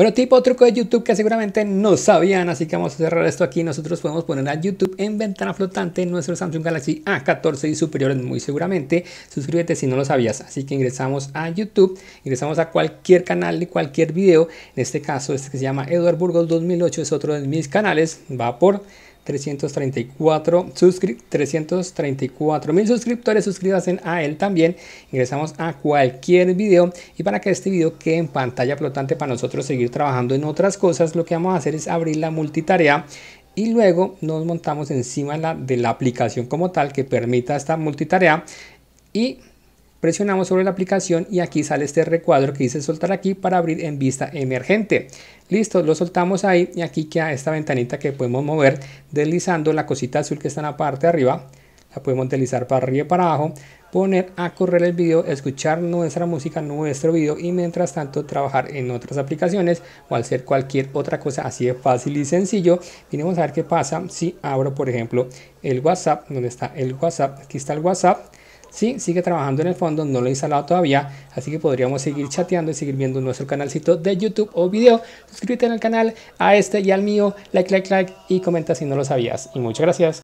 Bueno, tipo truco de YouTube que seguramente no sabían, así que vamos a cerrar esto aquí. Nosotros podemos poner a YouTube en ventana flotante en nuestro Samsung Galaxy A14 y superiores muy seguramente. Suscríbete si no lo sabías. Así que ingresamos a YouTube, ingresamos a cualquier canal de cualquier video. En este caso, este que se llama Eduard Burgos 2008 es otro de mis canales. Va por 334 334 mil suscriptores, suscríbanse a él también. Ingresamos a cualquier video y para que este video quede en pantalla flotante para nosotros seguir trabajando en otras cosas, lo que vamos a hacer es abrir la multitarea y luego nos montamos encima de la aplicación como tal que permita esta multitarea y presionamos sobre la aplicación y aquí sale este recuadro que dice soltar aquí para abrir en vista emergente. Listo, lo soltamos ahí y aquí queda esta ventanita que podemos mover deslizando la cosita azul que está en la parte de arriba. La podemos deslizar para arriba y para abajo, poner a correr el video, escuchar nuestra música, nuestro video y mientras tanto trabajar en otras aplicaciones o hacer cualquier otra cosa así de fácil y sencillo. vamos a ver qué pasa si abro por ejemplo el WhatsApp, donde está el WhatsApp, aquí está el WhatsApp Sí, sigue trabajando en el fondo, no lo he instalado todavía, así que podríamos seguir chateando y seguir viendo nuestro canalcito de YouTube o video. Suscríbete al canal, a este y al mío, like, like, like y comenta si no lo sabías. Y muchas gracias.